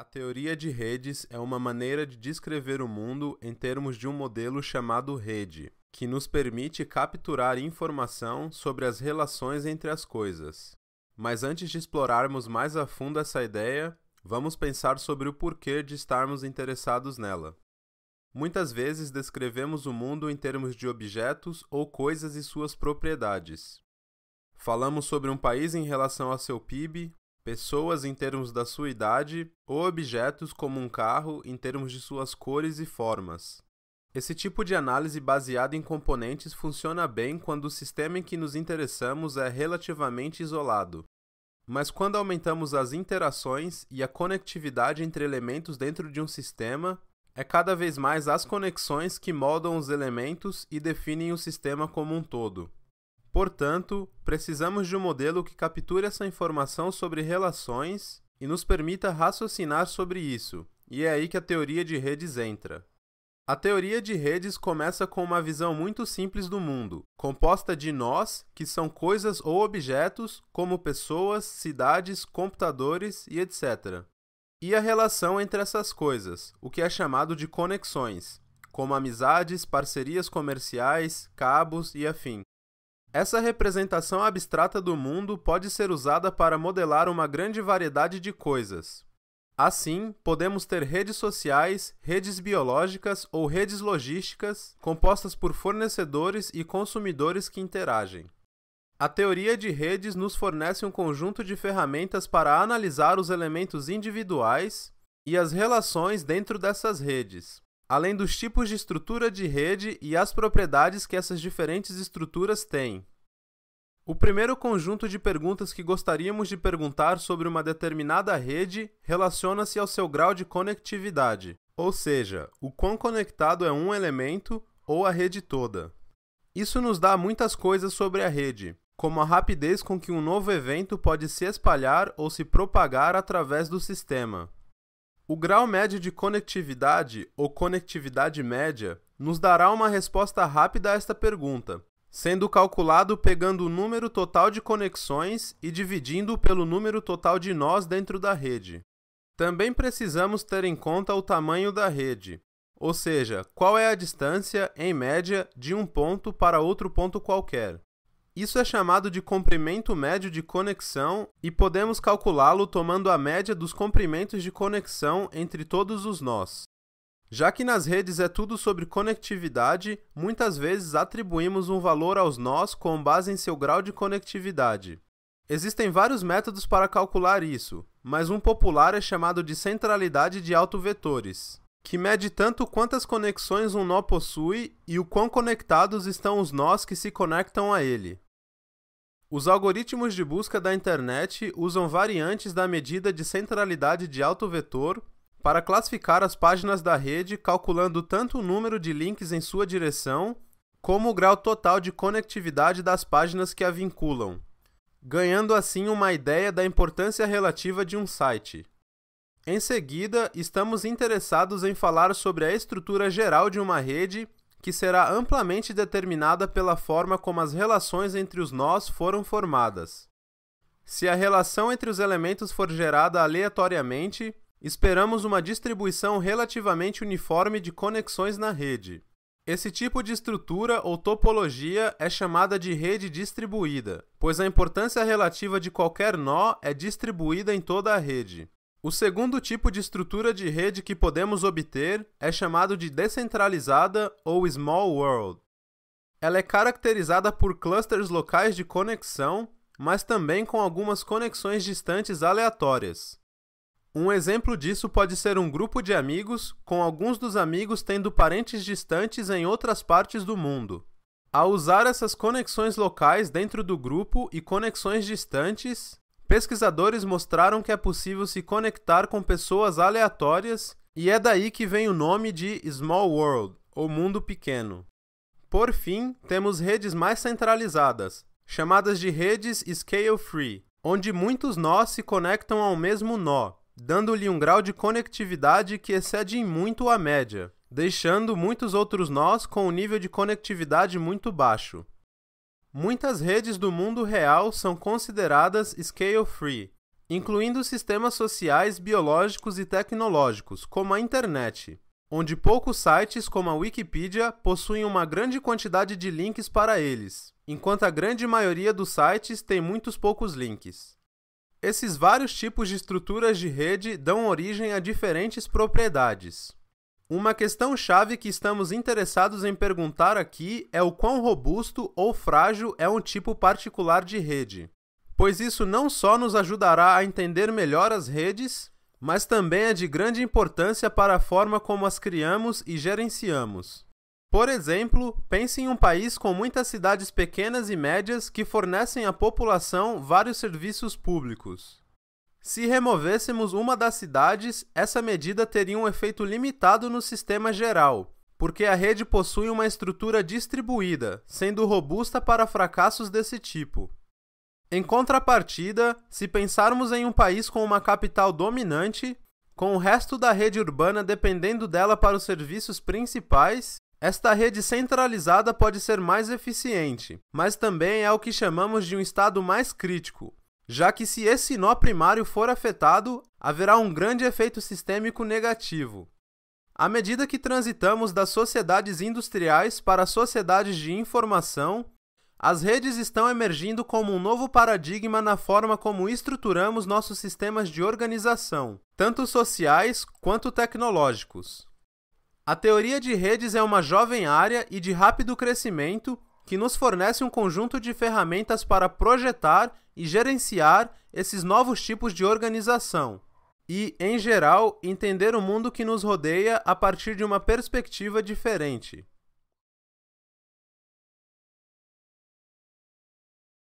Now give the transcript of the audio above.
A teoria de redes é uma maneira de descrever o mundo em termos de um modelo chamado rede, que nos permite capturar informação sobre as relações entre as coisas. Mas antes de explorarmos mais a fundo essa ideia, vamos pensar sobre o porquê de estarmos interessados nela. Muitas vezes descrevemos o mundo em termos de objetos ou coisas e suas propriedades. Falamos sobre um país em relação a seu PIB, pessoas em termos da sua idade ou objetos como um carro em termos de suas cores e formas. Esse tipo de análise baseada em componentes funciona bem quando o sistema em que nos interessamos é relativamente isolado. Mas quando aumentamos as interações e a conectividade entre elementos dentro de um sistema, é cada vez mais as conexões que moldam os elementos e definem o sistema como um todo. Portanto, precisamos de um modelo que capture essa informação sobre relações e nos permita raciocinar sobre isso, e é aí que a teoria de redes entra. A teoria de redes começa com uma visão muito simples do mundo, composta de nós, que são coisas ou objetos, como pessoas, cidades, computadores e etc. E a relação entre essas coisas, o que é chamado de conexões, como amizades, parcerias comerciais, cabos e afim. Essa representação abstrata do mundo pode ser usada para modelar uma grande variedade de coisas. Assim, podemos ter redes sociais, redes biológicas ou redes logísticas compostas por fornecedores e consumidores que interagem. A teoria de redes nos fornece um conjunto de ferramentas para analisar os elementos individuais e as relações dentro dessas redes, além dos tipos de estrutura de rede e as propriedades que essas diferentes estruturas têm. O primeiro conjunto de perguntas que gostaríamos de perguntar sobre uma determinada rede relaciona-se ao seu grau de conectividade, ou seja, o quão conectado é um elemento ou a rede toda. Isso nos dá muitas coisas sobre a rede, como a rapidez com que um novo evento pode se espalhar ou se propagar através do sistema. O grau médio de conectividade, ou conectividade média, nos dará uma resposta rápida a esta pergunta, sendo calculado pegando o número total de conexões e dividindo pelo número total de nós dentro da rede. Também precisamos ter em conta o tamanho da rede, ou seja, qual é a distância, em média, de um ponto para outro ponto qualquer. Isso é chamado de comprimento médio de conexão e podemos calculá-lo tomando a média dos comprimentos de conexão entre todos os nós. Já que nas redes é tudo sobre conectividade, muitas vezes atribuímos um valor aos nós com base em seu grau de conectividade. Existem vários métodos para calcular isso, mas um popular é chamado de centralidade de autovetores, que mede tanto quantas conexões um nó possui e o quão conectados estão os nós que se conectam a ele. Os algoritmos de busca da internet usam variantes da medida de centralidade de alto vetor para classificar as páginas da rede, calculando tanto o número de links em sua direção como o grau total de conectividade das páginas que a vinculam, ganhando assim uma ideia da importância relativa de um site. Em seguida, estamos interessados em falar sobre a estrutura geral de uma rede que será amplamente determinada pela forma como as relações entre os nós foram formadas. Se a relação entre os elementos for gerada aleatoriamente, esperamos uma distribuição relativamente uniforme de conexões na rede. Esse tipo de estrutura ou topologia é chamada de rede distribuída, pois a importância relativa de qualquer nó é distribuída em toda a rede. O segundo tipo de estrutura de rede que podemos obter é chamado de descentralizada ou small world. Ela é caracterizada por clusters locais de conexão, mas também com algumas conexões distantes aleatórias. Um exemplo disso pode ser um grupo de amigos, com alguns dos amigos tendo parentes distantes em outras partes do mundo. Ao usar essas conexões locais dentro do grupo e conexões distantes, Pesquisadores mostraram que é possível se conectar com pessoas aleatórias e é daí que vem o nome de Small World, ou mundo pequeno. Por fim, temos redes mais centralizadas, chamadas de redes scale free, onde muitos nós se conectam ao mesmo nó, dando-lhe um grau de conectividade que excede em muito a média, deixando muitos outros nós com um nível de conectividade muito baixo. Muitas redes do mundo real são consideradas scale-free, incluindo sistemas sociais, biológicos e tecnológicos, como a internet, onde poucos sites, como a Wikipedia, possuem uma grande quantidade de links para eles, enquanto a grande maioria dos sites tem muitos poucos links. Esses vários tipos de estruturas de rede dão origem a diferentes propriedades. Uma questão chave que estamos interessados em perguntar aqui é o quão robusto ou frágil é um tipo particular de rede, pois isso não só nos ajudará a entender melhor as redes, mas também é de grande importância para a forma como as criamos e gerenciamos. Por exemplo, pense em um país com muitas cidades pequenas e médias que fornecem à população vários serviços públicos. Se removêssemos uma das cidades, essa medida teria um efeito limitado no sistema geral, porque a rede possui uma estrutura distribuída, sendo robusta para fracassos desse tipo. Em contrapartida, se pensarmos em um país com uma capital dominante, com o resto da rede urbana dependendo dela para os serviços principais, esta rede centralizada pode ser mais eficiente, mas também é o que chamamos de um estado mais crítico, já que se esse nó primário for afetado, haverá um grande efeito sistêmico negativo. À medida que transitamos das sociedades industriais para sociedades de informação, as redes estão emergindo como um novo paradigma na forma como estruturamos nossos sistemas de organização, tanto sociais quanto tecnológicos. A teoria de redes é uma jovem área e de rápido crescimento, que nos fornece um conjunto de ferramentas para projetar e gerenciar esses novos tipos de organização e, em geral, entender o mundo que nos rodeia a partir de uma perspectiva diferente.